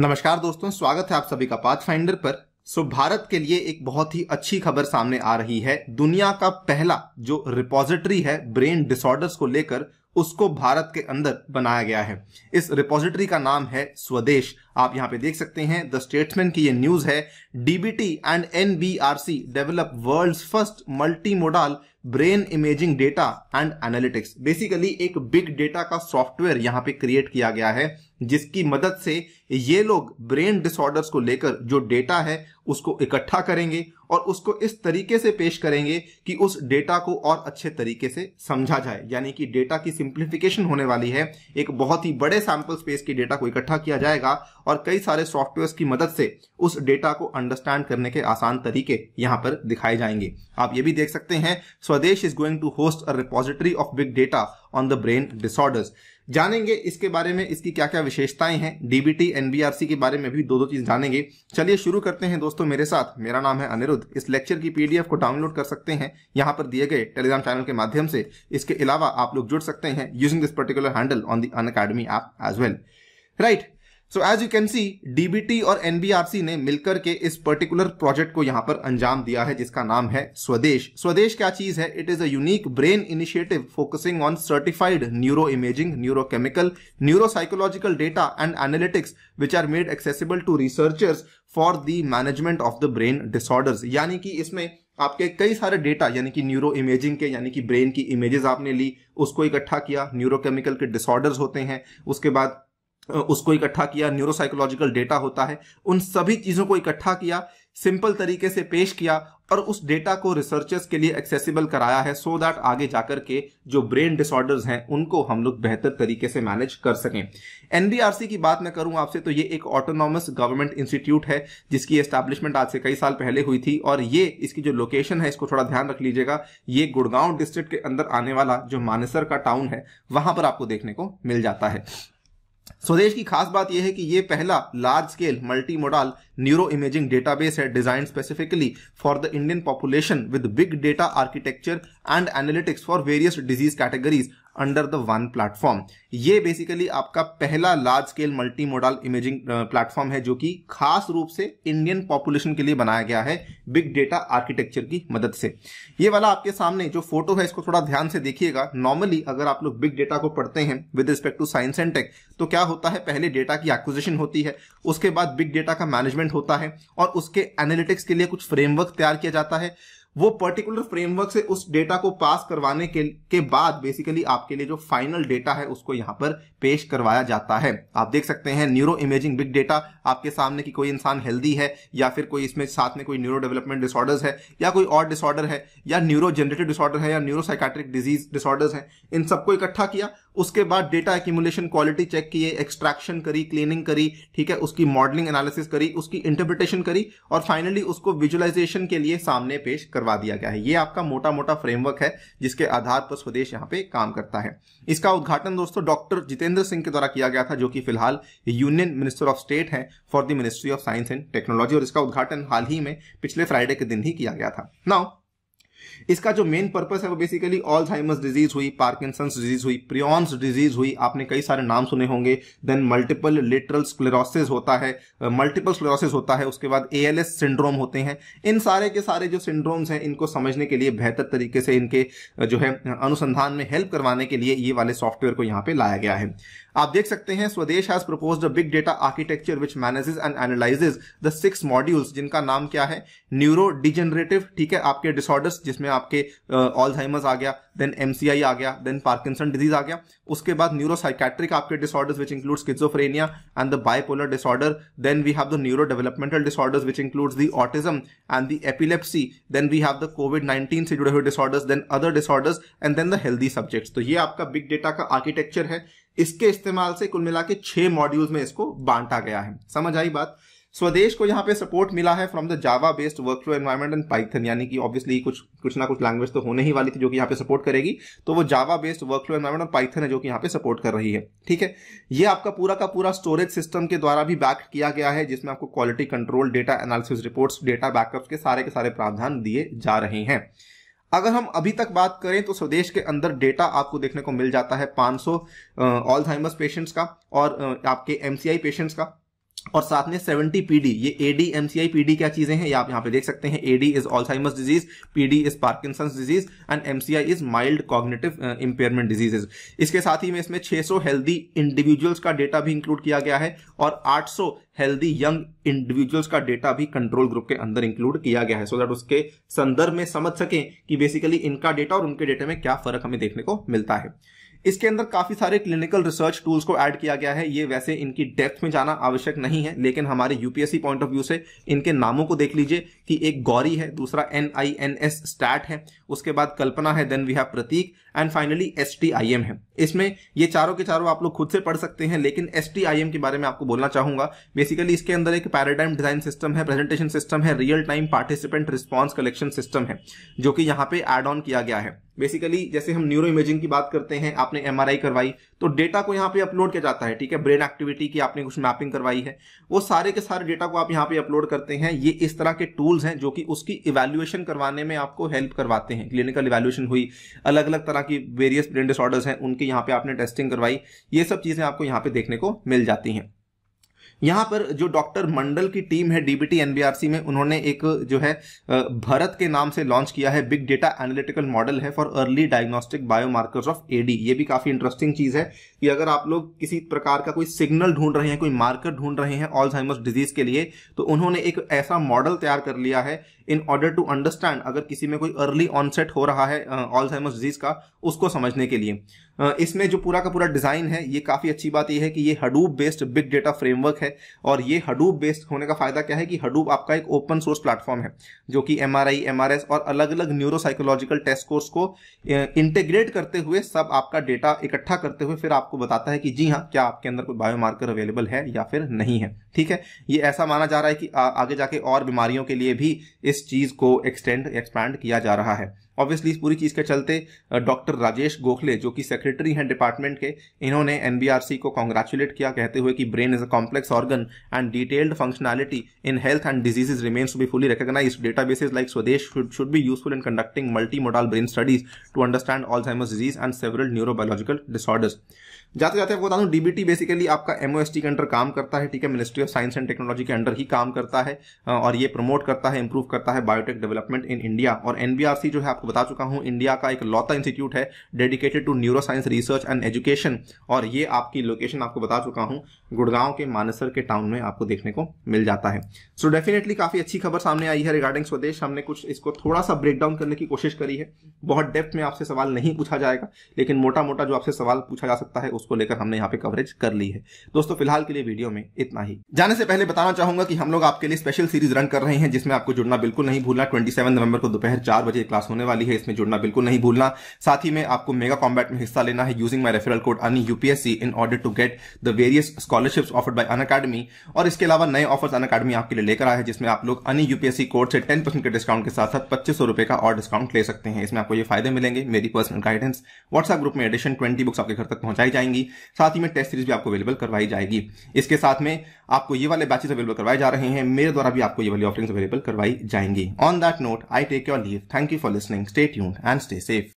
नमस्कार दोस्तों स्वागत है आप सभी का पाथ फाइंडर पर सो भारत के लिए एक बहुत ही अच्छी खबर सामने आ रही है दुनिया का पहला जो रिपोजिटरी है ब्रेन डिसऑर्डर्स को लेकर उसको भारत के अंदर बनाया गया है इस रिपोजिटरी का नाम है स्वदेश आप यहाँ पे देख सकते हैं द स्टेटमेंट की ये न्यूज है DBT and NBRC develop world first multi modal brain imaging data and analytics basically एक बिग डेटा का सॉफ्टवेयर यहाँ पे क्रिएट किया गया है जिसकी मदद से ये लोग ब्रेन डिसऑर्डर्स को लेकर जो डेटा है उसको इकट्ठा करेंगे और उसको इस तरीके से पेश करेंगे कि उस डेटा को और अच्छे तरीके से समझा जाए यानी कि डेटा की सिंप्लीफिकेशन होने वाली है एक बहुत ही बड़े सैंपल स्पेस के डेटा को इकट्ठा किया जाएगा और कई सारे सॉफ्टवेयर की मदद से उस डेटा को अंडरस्टैंड करने के आसान तरीके यहां पर दिखाए जाएंगे आप ये भी देख सकते हैं Swadesh is going to host a repository of big data on the brain disorders जानेंगे इसके बारे में इसकी क्या क्या विशेषताएं हैं डीबीटी एनबीआरसी के बारे में भी दो दो चीज जानेंगे चलिए शुरू करते हैं दोस्तों मेरे साथ मेरा नाम है अनिरुद्ध इस लेक्चर की पीडीएफ को डाउनलोड कर सकते हैं यहाँ पर दिए गए टेलीग्राम चैनल के माध्यम से इसके अलावा आप लोग जुड़ सकते हैं using this particular handle on the Unacademy app as well right so as you can see DBT और एनबीआरसी ने मिलकर के इस पर्टिकुलर प्रोजेक्ट को यहां पर अंजाम दिया है जिसका नाम है स्वदेश स्वदेश क्या चीज है it is a unique brain initiative focusing on certified neuro imaging neurochemical neuropsychological data and analytics which are made accessible to researchers for the management of the brain disorders यानी कि इसमें आपके कई सारे डेटा यानी कि न्यूरो इमेजिंग के यानी कि ब्रेन की इमेजेस आपने ली उसको इकट्ठा किया न्यूरोकेमिकल के डिसऑर्डर्स होते हैं उसके बाद उसको इकट्ठा किया न्यूरोसाइकोलॉजिकल डेटा होता है उन सभी चीज़ों को इकट्ठा किया सिंपल तरीके से पेश किया और उस डेटा को रिसर्चर्स के लिए एक्सेसिबल कराया है सो so दैट आगे जाकर के जो ब्रेन डिसऑर्डर्स हैं उनको हम लोग बेहतर तरीके से मैनेज कर सकें एनबीआरसी की बात मैं करूं आपसे तो ये एक ऑटोनॉमस गवर्नमेंट इंस्टीट्यूट है जिसकी एस्टैब्लिशमेंट आज से कई साल पहले हुई थी और ये इसकी जो लोकेशन है इसको थोड़ा ध्यान रख लीजिएगा ये गुड़गांव डिस्ट्रिक्ट के अंदर आने वाला जो मानेसर का टाउन है वहां पर आपको देखने को मिल जाता है स्वदेश की खास बात यह है कि यह पहला large scale multi modal neuro imaging database है design specifically for the Indian population with big data architecture and analytics for various disease categories under the one platform ये बेसिकली आपका पहला large scale multi model imaging platform है जो कि खास रूप से इंडियन पॉपुलेशन के लिए बनाया गया है बिग डेटा आर्किटेक्चर की मदद से ये वाला आपके सामने जो फोटो है इसको थोड़ा ध्यान से देखिएगा नॉर्मली अगर आप लोग बिग डेटा को पढ़ते हैं with respect to science and tech तो क्या होता है पहले डेटा की एक्विजिशन होती है उसके बाद बिग डेटा का मैनेजमेंट होता है और उसके एनालिटिक्स के लिए कुछ फ्रेमवर्क तैयार किया जाता है वो पर्टिकुलर फ्रेमवर्क से उस डेटा को पास करवाने के, के बाद बेसिकली आपके लिए जो फाइनल डेटा है उसको यहाँ पर पेश करवाया जाता है आप देख सकते हैं न्यूरो इमेजिंग बिग डेटा आपके सामने कि कोई इंसान हेल्दी है या फिर कोई इसमें साथ में कोई न्यूरो डेवलपमेंट डिसऑर्डर्स है या कोई और डिसऑर्डर है या न्यूरो जनरेटिव डिसऑर्डर है या न्यूरो साइकाट्रिक डिजीज डिसऑर्डर्स हैं इन सबको इकट्ठा किया उसके बाद डेटा एक्यूमुलेशन क्वालिटी चेक किए एक्सट्रैक्शन करी क्लीनिंग करी ठीक है उसकी मॉडलिंग एनालिसिस करी उसकी इंटरप्रिटेशन करी और फाइनली उसको विजुअलाइजेशन के लिए सामने पेश करवा दिया गया है ये आपका मोटा मोटा फ्रेमवर्क है जिसके आधार पर स्वदेश यहाँ पे काम करता है इसका उद्घाटन दोस्तों डॉक्टर जितेंद्र सिंह के द्वारा किया गया था जो कि फिलहाल यूनियन मिनिस्टर ऑफ स्टेट है for the ministry of science and technology और इसका उद्घाटन हाल ही में पिछले फ्राइडे के दिन ही किया गया था नाउ इसका जो मेन पर्पस है वो बेसिकली ऑल्थाइमस डिजीज हुई पार्किसंस डिजीज हुई प्रियॉन्स डिजीज हुई आपने कई सारे नाम सुने होंगे देन मल्टीपल लिटरल स्क्लेरोसिस होता है मल्टीपल स्क्लेरोसिस होता है उसके बाद ए सिंड्रोम होते हैं इन सारे के सारे जो सिंड्रोम्स हैं इनको समझने के लिए बेहतर तरीके से इनके जो है अनुसंधान में हेल्प करवाने के लिए ये वाले सॉफ्टवेयर को यहाँ पे लाया गया है आप देख सकते हैं Swadesh has propose the big data architecture which manages and analyses the six modules जिनका नाम क्या है न्यूरो डिजेनरेटिव ठीक है आपके डिसऑर्डर्स जिस जिसमें आपके uh, आ गया देन एमसीआई आ गया देन पार्किंसन डिजीज आ गया उसके बाद न्यूरोसाइकेट्रिक आपके disorders which includes schizophrenia and the bipolar disorder then we have the neuro developmental disorders which includes the autism and the epilepsy then we have the COVID nineteen से जुड़े हुए disorders then other disorders and then the healthy subjects तो ये आपका big data का architecture है इसके इस्तेमाल से कुल मिला के छह मॉड्यूल्स में इसको बांटा गया है समझ आई बात स्वदेश को यहाँ पे सपोर्ट मिला है from the Java based workflow environment and Python यानी कि ऑब्वियसली कुछ कुछ ना कुछ लैंग्वेज तो होने ही वाली थी जो कि यहाँ पे सपोर्ट करेगी तो वो Java based workflow environment और पाइथन है जो कि यहाँ पे सपोर्ट कर रही है ठीक है ये आपका पूरा का पूरा स्टोरेज सिस्टम के द्वारा भी बैक किया गया है जिसमें आपको quality control data analysis report data backup के सारे के सारे प्रावधान दिए जा रहे हैं अगर हम अभी तक बात करें तो स्वदेश के अंदर डेटा आपको देखने को मिल जाता है 500 ऑल uh, पेशेंट्स का और आपके एमसीआई पेशेंट्स का और साथ में सेवेंटी पीडी ये एडी एमसीआई पीडी क्या चीजें हैं ये आप यहाँ पे देख सकते हैं AD is Alzheimer's disease PD is Parkinson disease and MCI is mild cognitive impairment diseases इसके साथ ही में इसमें 600 हेल्दी इंडिविजुअल्स का डेटा भी इंक्लूड किया गया है और 800 हेल्दी यंग इंडिविजुअल्स का डेटा भी कंट्रोल ग्रुप के अंदर इंक्लूड किया गया है सो so दैट उसके संदर्भ में समझ सकें कि बेसिकली इनका डेटा और उनके डेटा में क्या फर्क हमें देखने को मिलता है इसके अंदर काफी सारे क्लिनिकल रिसर्च टूल्स को ऐड किया गया है ये वैसे इनकी डेप्थ में जाना आवश्यक नहीं है लेकिन हमारे यूपीएससी पॉइंट ऑफ व्यू से इनके नामों को देख लीजिए कि एक गौरी है दूसरा N I N S stat है उसके बाद कल्पना है then we have Prateek and finally S T I M है इसमें ये चारों के चारों आप लोग खुद से पढ़ सकते हैं लेकिन एस टी आई एम के बारे में आपको बोलना चाहूंगा बेसिकली इसके अंदर एक पैराडाइम डिजाइन सिस्टम है प्रेजेंटेशन सिस्टम है real time participant response collection system है जो कि यहाँ पे एड ऑन किया गया है बेसिकली जैसे हम न्यूरो इमेजिंग की बात करते हैं आपने एम करवाई तो डेटा को यहाँ पे अपलोड किया जाता है ठीक है ब्रेन एक्टिविटी की आपने कुछ मैपिंग करवाई है वो सारे के सारे डेटा को आप यहाँ पे अपलोड करते हैं ये इस तरह के टूल्स हैं जो कि उसकी इवेल्युएशन करवाने में आपको हेल्प करवाते हैं हैं क्लिनिकल इवैल्यूएशन हुई अलग अलग तरह की वेरियस ब्रेन डिसऑर्डर्स हैं उनके यहाँ पे आपने टेस्टिंग करवाई ये सब चीज़ें आपको यहाँ पे देखने को मिल जाती हैं यहां पर जो डॉक्टर मंडल की टीम है डीबीटी एनबीआरसी में उन्होंने एक जो है भारत के नाम से लॉन्च किया है बिग डेटा एनालिटिकल मॉडल है for early diagnostic biomarkers of AD ये भी काफी इंटरेस्टिंग चीज है कि अगर आप लोग किसी प्रकार का कोई सिग्नल ढूंढ रहे हैं कोई मार्कर ढूंढ रहे हैं ऑल्जाइमर्स डिजीज के लिए तो उन्होंने एक ऐसा मॉडल तैयार कर लिया है इन ऑर्डर टू अंडरस्टैंड अगर किसी में कोई अर्ली ऑनसेट हो रहा है ऑल्जाइमर्स डिजीज का उसको समझने के लिए इसमें जो पूरा का पूरा डिजाइन है ये काफी अच्छी बात यह है कि ये Hadoop based big data framework है है और ये हडूब बेस्ड होने का फायदा क्या है कि हडूब आपका एक ओपन सोर्स प्लेटफॉर्म है जो कि एम आर और अलग अलग न्यूरोसाइकोलॉजिकल टेस्ट कोर्स को इंटेग्रेट करते हुए सब आपका डेटा इकट्ठा करते हुए फिर आपको बताता है कि जी हाँ क्या आपके अंदर कोई बायोमार्कर अवेलेबल है या फिर नहीं है ठीक है ये ऐसा माना जा रहा है कि आगे जाके और बीमारियों के लिए भी इस चीज को एक्सटेंड एक्सपैंड किया जा रहा है ऑब्वियसली इस पूरी चीज़ के चलते डॉक्टर राजेश गोखले जो कि सेक्रेटरी हैं डिपार्टमेंट के इन्होंने एन को कॉन्ग्रेचुलेट किया कहते हुए कि brain is a complex organ and detailed functionality in health and diseases remains to be fully recognise basis like Swadesh should should be useful in conducting multi modal brain studies to understand all disease and several neurobiological disorders जाते जाते आपको बता दूं DBT basically आपका एमओएसटी के under काम करता है ठीक है ministry of science and technology के अंडर ही काम करता है और ये प्रमोट करता है इंप्रूव करता है बायोटेक डेवलपमेंट इन इंडिया और एनबीआरसी जो है आपको बता चुका हूँ इंडिया का एक लौता इंस्टीट्यूट है dedicated to neuroscience research and education और ये आपकी लोकेशन आपको बता चुका हूँ गुड़गांव के मानसर के टाउन में आपको देखने को मिल जाता है सो so डेफिनेटली काफी अच्छी खबर सामने आई है रिगार्डिंग स्वदेश हमने कुछ इसको थोड़ा सा ब्रेक डाउन करने की कोशिश करी है बहुत डेप्थ में आपसे सवाल नहीं पूछा जाएगा लेकिन मोटा मोटा जो आपसे सवाल पूछा जा सकता है उसको लेकर हमने यहाँ पे कवरेज कर ली है दोस्तों फिलहाल के लिए वीडियो में इतना ही जाने से पहले बताना चाहूंगा कि हम लोग आपके लिए स्पेशल सीरीज रन कर रहे हैं जिसमें आपको जुड़ना बिल्कुल नहीं भूलना ट्वेंटी नवंबर को दोपहर चार बजे क्लास होने वाली है इसमें जुड़ना बिल्कुल नहीं भूलना साथ ही में आपको मेगा कॉम्बैट में हिस्सा लेना है using my referral code un UPSC in order to get the various scholar scholarships offered by Unacademy और इसके अलावा नए ऑफर्स अन अकेडमी आपके लिए लेकर आया है जिसमें आप लोग अन यूपीएससी कोर्स से टेन परसेंट के डिस्काउंट के साथ साथ पच्चीस सौ रुपए का और डिस्काउंट ले सकते हैं इसमें आपको ये फायदे मिलेंगे मेरी पर्सनल गाइडेंस व्हाट्सएप ग्रुप में एडिशन ट्वेंटी बुक्स आपके घर तक पहुंचाई जाएंगी साथ ही में टेस्ट सीरीज भी आपको अवेलेबल करवाई जाएगी इसके साथ में आपको ये वाले बैचेस अवेलेबल करवाए जा रहे हैं मेरे द्वारा भी आपको ये वाली ऑफरिंग्स अवेलेबल करवाई जाएंगी on that note I take your leave thank you for listening stay tuned and stay safe